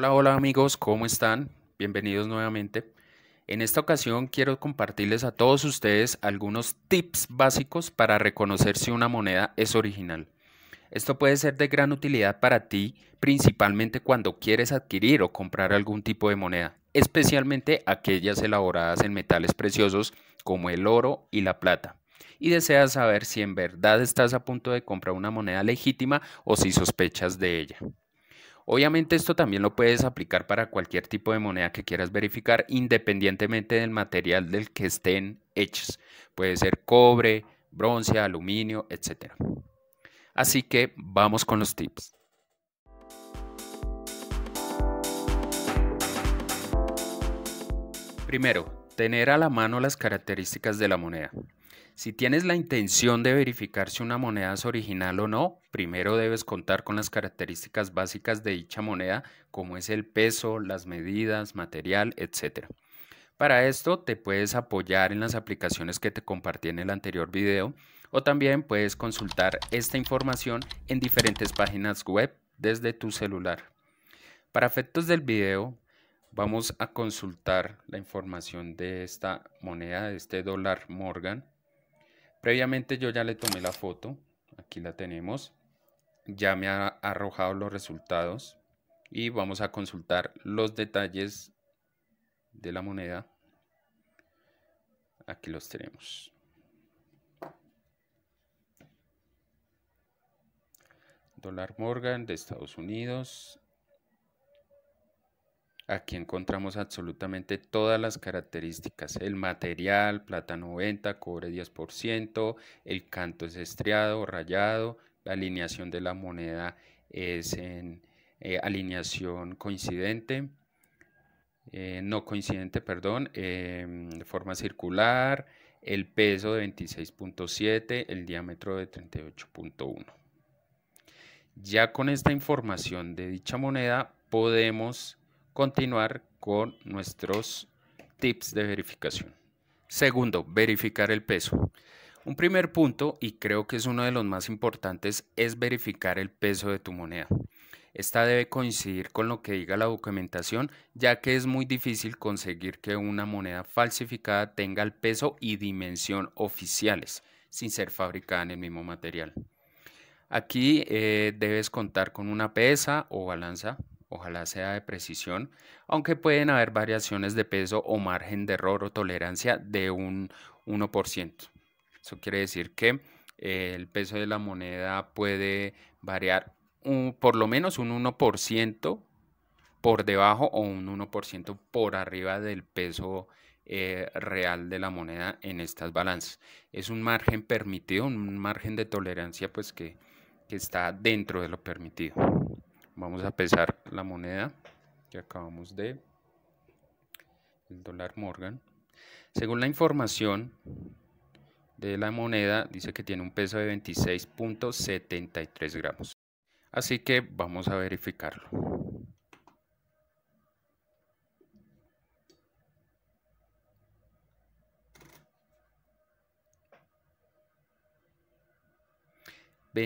Hola, hola amigos, ¿cómo están? Bienvenidos nuevamente. En esta ocasión quiero compartirles a todos ustedes algunos tips básicos para reconocer si una moneda es original. Esto puede ser de gran utilidad para ti, principalmente cuando quieres adquirir o comprar algún tipo de moneda, especialmente aquellas elaboradas en metales preciosos como el oro y la plata y deseas saber si en verdad estás a punto de comprar una moneda legítima o si sospechas de ella. Obviamente esto también lo puedes aplicar para cualquier tipo de moneda que quieras verificar, independientemente del material del que estén hechas. Puede ser cobre, bronce, aluminio, etc. Así que vamos con los tips. Primero, tener a la mano las características de la moneda. Si tienes la intención de verificar si una moneda es original o no, primero debes contar con las características básicas de dicha moneda, como es el peso, las medidas, material, etc. Para esto te puedes apoyar en las aplicaciones que te compartí en el anterior video o también puedes consultar esta información en diferentes páginas web desde tu celular. Para efectos del video, vamos a consultar la información de esta moneda, de este dólar Morgan. Previamente yo ya le tomé la foto, aquí la tenemos, ya me ha arrojado los resultados y vamos a consultar los detalles de la moneda. Aquí los tenemos. Dólar Morgan de Estados Unidos, Aquí encontramos absolutamente todas las características, el material, plata 90, cobre 10%, el canto es estriado, rayado, la alineación de la moneda es en eh, alineación coincidente, eh, no coincidente, perdón, em, de forma circular, el peso de 26.7, el diámetro de 38.1. Ya con esta información de dicha moneda podemos continuar con nuestros tips de verificación. Segundo, verificar el peso. Un primer punto, y creo que es uno de los más importantes, es verificar el peso de tu moneda. Esta debe coincidir con lo que diga la documentación, ya que es muy difícil conseguir que una moneda falsificada tenga el peso y dimensión oficiales, sin ser fabricada en el mismo material. Aquí eh, debes contar con una pesa o balanza ojalá sea de precisión, aunque pueden haber variaciones de peso o margen de error o tolerancia de un 1%. Eso quiere decir que eh, el peso de la moneda puede variar por lo menos un 1% por debajo o un 1% por arriba del peso eh, real de la moneda en estas balanzas. Es un margen permitido, un margen de tolerancia pues que está dentro de lo permitido. Vamos a pesar la moneda que acabamos de, el dólar Morgan. Según la información de la moneda, dice que tiene un peso de 26.73 gramos. Así que vamos a verificarlo.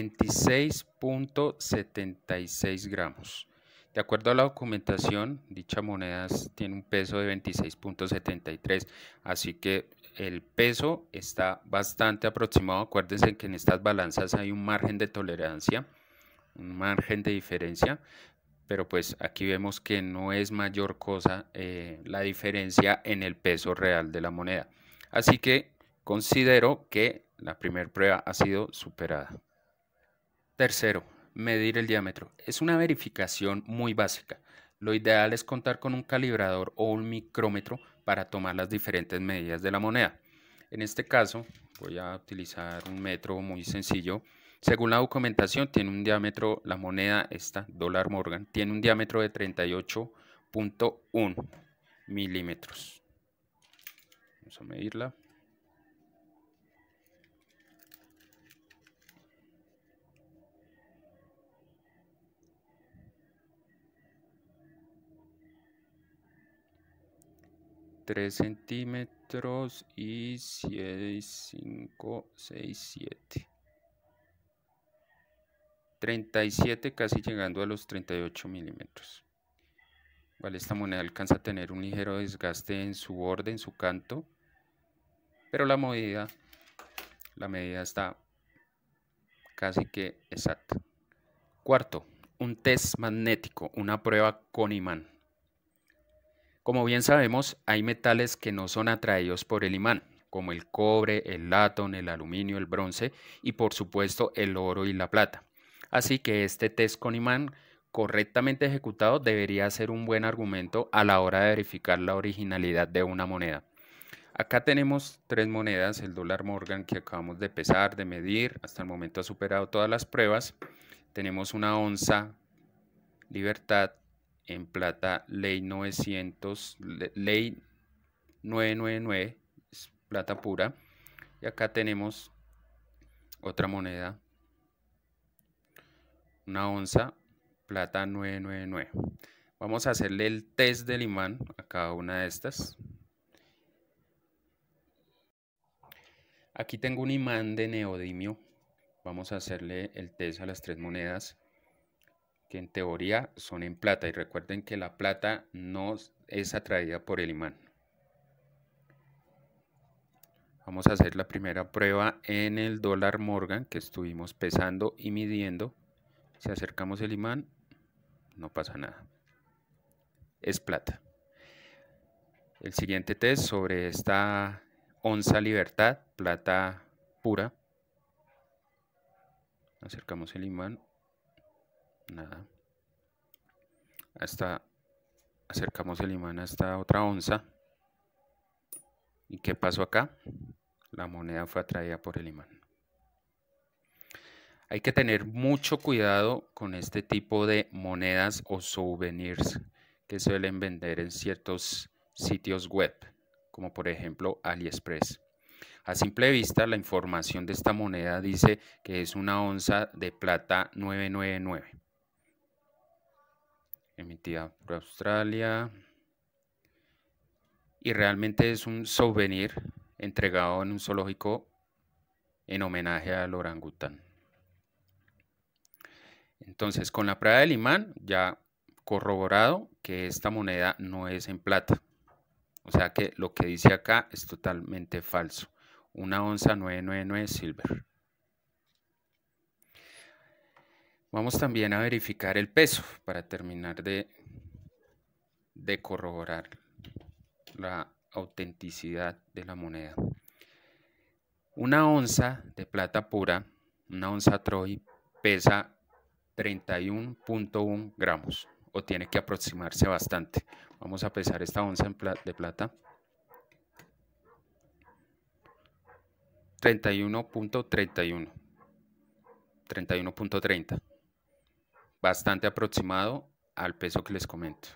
26.76 gramos. De acuerdo a la documentación, dicha moneda tiene un peso de 26.73, así que el peso está bastante aproximado. Acuérdense que en estas balanzas hay un margen de tolerancia, un margen de diferencia, pero pues aquí vemos que no es mayor cosa eh, la diferencia en el peso real de la moneda. Así que considero que la primera prueba ha sido superada. Tercero, medir el diámetro. Es una verificación muy básica. Lo ideal es contar con un calibrador o un micrómetro para tomar las diferentes medidas de la moneda. En este caso, voy a utilizar un metro muy sencillo. Según la documentación, tiene un diámetro, la moneda esta, dólar Morgan, tiene un diámetro de 38.1 milímetros. Vamos a medirla. 3 centímetros y 6, 5, 6, 7. 37, casi llegando a los 38 milímetros. Vale, esta moneda alcanza a tener un ligero desgaste en su borde, en su canto, pero la medida, la medida está casi que exacta. Cuarto, un test magnético, una prueba con imán. Como bien sabemos, hay metales que no son atraídos por el imán, como el cobre, el latón, el aluminio, el bronce y por supuesto el oro y la plata. Así que este test con imán correctamente ejecutado debería ser un buen argumento a la hora de verificar la originalidad de una moneda. Acá tenemos tres monedas, el dólar Morgan que acabamos de pesar, de medir, hasta el momento ha superado todas las pruebas. Tenemos una onza Libertad, en plata ley 900, ley 999, es plata pura. Y acá tenemos otra moneda, una onza, plata 999. Vamos a hacerle el test del imán a cada una de estas. Aquí tengo un imán de neodimio. Vamos a hacerle el test a las tres monedas que en teoría son en plata. Y recuerden que la plata no es atraída por el imán. Vamos a hacer la primera prueba en el dólar Morgan que estuvimos pesando y midiendo. Si acercamos el imán, no pasa nada. Es plata. El siguiente test sobre esta onza libertad, plata pura. Acercamos el imán, nada. Hasta acercamos el imán a esta otra onza. ¿Y qué pasó acá? La moneda fue atraída por el imán. Hay que tener mucho cuidado con este tipo de monedas o souvenirs que suelen vender en ciertos sitios web, como por ejemplo AliExpress. A simple vista, la información de esta moneda dice que es una onza de plata 999 emitida por Australia. Y realmente es un souvenir entregado en un zoológico en homenaje al orangután. Entonces, con la prueba del Imán ya corroborado que esta moneda no es en plata. O sea que lo que dice acá es totalmente falso. Una onza 999 silver. Vamos también a verificar el peso para terminar de, corroborar la autenticidad de la moneda. Una onza de plata pura, una onza Troy, pesa 31.1 gramos o tiene que aproximarse bastante. Vamos a pesar esta onza de plata. 31.31. 31.30 bastante aproximado al peso que les comento.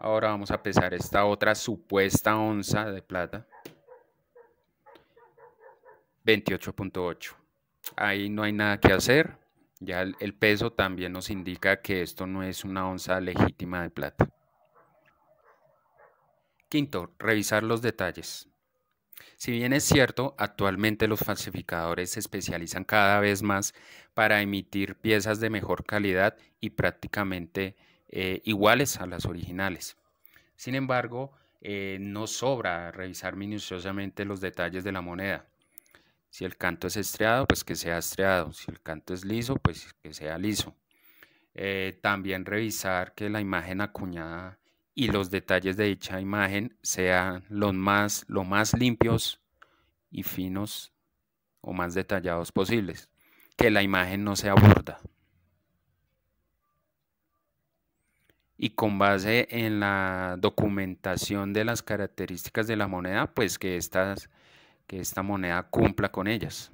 Ahora vamos a pesar esta otra supuesta onza de plata. 28.8. Ahí no hay nada que hacer. Ya el, peso también nos indica que esto no es una onza legítima de plata. Quinto, revisar los detalles. Si bien es cierto, actualmente los falsificadores se especializan cada vez más para emitir piezas de mejor calidad y prácticamente eh, iguales a las originales. Sin embargo, eh, no sobra revisar minuciosamente los detalles de la moneda. Si el canto es estriado, pues que sea estriado. Si el canto es liso, pues que sea liso. Eh, también revisar que la imagen acuñada y los detalles de dicha imagen sean los más, lo más limpios y finos o más detallados posibles. Que la imagen no sea burda. Y con base en la documentación de las características de la moneda, pues que, estas, que esta moneda cumpla con ellas.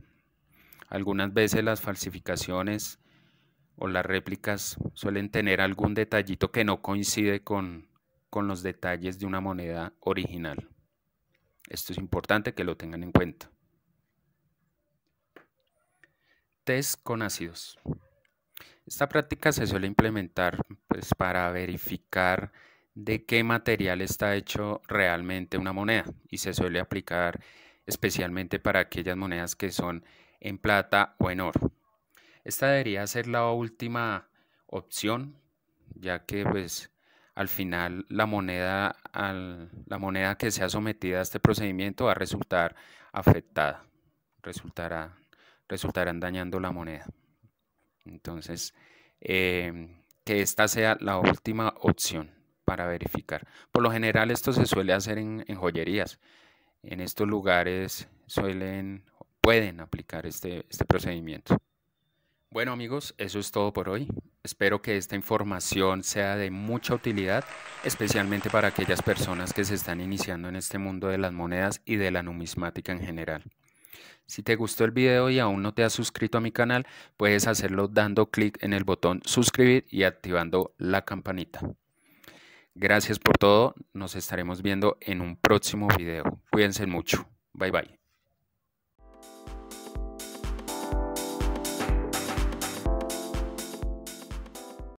Algunas veces las falsificaciones o las réplicas suelen tener algún detallito que no coincide con, con los detalles de una moneda original. Esto es importante que lo tengan en cuenta. Test con ácidos. Esta práctica se suele implementar pues, para verificar de qué material está hecho realmente una moneda y se suele aplicar especialmente para aquellas monedas que son en plata o en oro. Esta debería ser la última opción, ya que pues al final la moneda, la moneda que sea sometida a este procedimiento va a resultar afectada, resultará, resultarán dañando la moneda. Entonces, em, que esta sea la última opción para verificar. Por lo general esto se suele hacer en, joyerías. En estos lugares suelen, pueden aplicar este, este procedimiento. Bueno amigos, eso es todo por hoy. Espero que esta información sea de mucha utilidad, especialmente para aquellas personas que se están iniciando en este mundo de las monedas y de la numismática en general. Si te gustó el video y aún no te has suscrito a mi canal, puedes hacerlo dando clic en el botón suscribir y activando la campanita. Gracias por todo, nos estaremos viendo en un próximo video. Cuídense mucho. Bye bye.